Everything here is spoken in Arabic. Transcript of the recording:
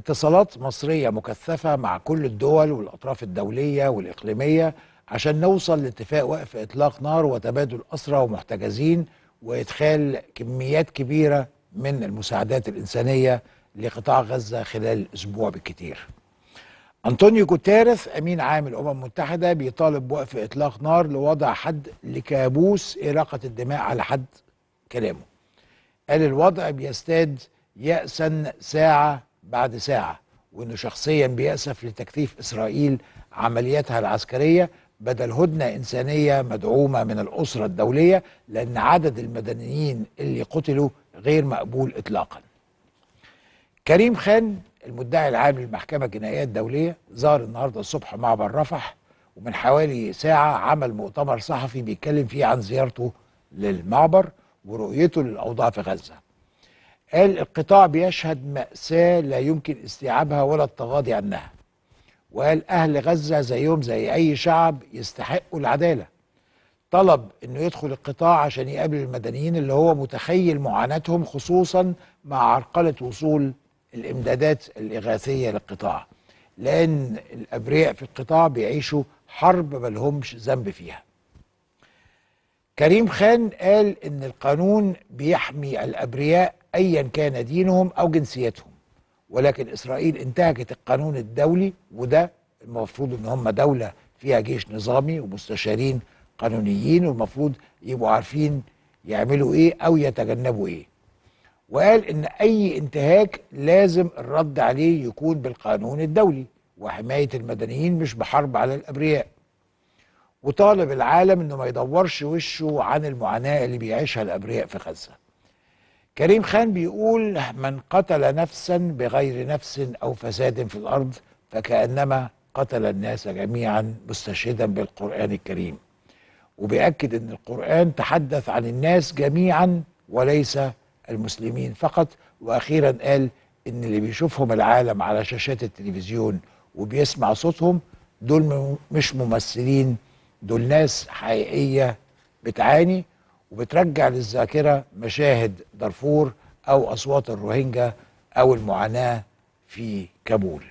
اتصالات مصرية مكثفة مع كل الدول والأطراف الدولية والإقليمية عشان نوصل لاتفاق وقف إطلاق نار وتبادل أسرى ومحتجزين وإدخال كميات كبيرة من المساعدات الإنسانية لقطاع غزة خلال أسبوع بالكثير. أنطونيو كوتارث أمين عام الأمم المتحدة بيطالب بوقف إطلاق نار لوضع حد لكابوس إراقة الدماء على حد كلامه قال الوضع بيستاد يأسا ساعة بعد ساعة وأنه شخصيا بيأسف لتكثيف إسرائيل عملياتها العسكرية بدل هدنة إنسانية مدعومة من الأسرة الدولية لأن عدد المدنيين اللي قتلوا غير مقبول إطلاقا كريم خان المدعي العام للمحكمة الجنائية الدولية ظهر النهاردة الصبح معبر رفح ومن حوالي ساعة عمل مؤتمر صحفي بيتكلم فيه عن زيارته للمعبر ورؤيته للأوضاع في غزة قال القطاع بيشهد مأساة لا يمكن استيعابها ولا التغاضي عنها وقال أهل غزة زيهم زي أي شعب يستحقوا العدالة طلب أنه يدخل القطاع عشان يقابل المدنيين اللي هو متخيل معاناتهم خصوصا مع عرقلة وصول الإمدادات الإغاثية للقطاع لأن الأبرياء في القطاع بيعيشوا حرب ما لهمش ذنب فيها كريم خان قال ان القانون بيحمي الابرياء ايا كان دينهم او جنسيتهم ولكن اسرائيل انتهكت القانون الدولي وده المفروض ان هم دوله فيها جيش نظامي ومستشارين قانونيين والمفروض يبقوا عارفين يعملوا ايه او يتجنبوا ايه وقال ان اي انتهاك لازم الرد عليه يكون بالقانون الدولي وحمايه المدنيين مش بحرب على الابرياء وطالب العالم انه ما يدورش وشه عن المعاناه اللي بيعيشها الابرياء في غزه. كريم خان بيقول من قتل نفسا بغير نفس او فساد في الارض فكانما قتل الناس جميعا مستشهدا بالقران الكريم. وبيأكد ان القران تحدث عن الناس جميعا وليس المسلمين فقط واخيرا قال ان اللي بيشوفهم العالم على شاشات التلفزيون وبيسمع صوتهم دول مش ممثلين دول ناس حقيقيه بتعاني وبترجع للذاكره مشاهد دارفور او اصوات الروهينجا او المعاناه في كابول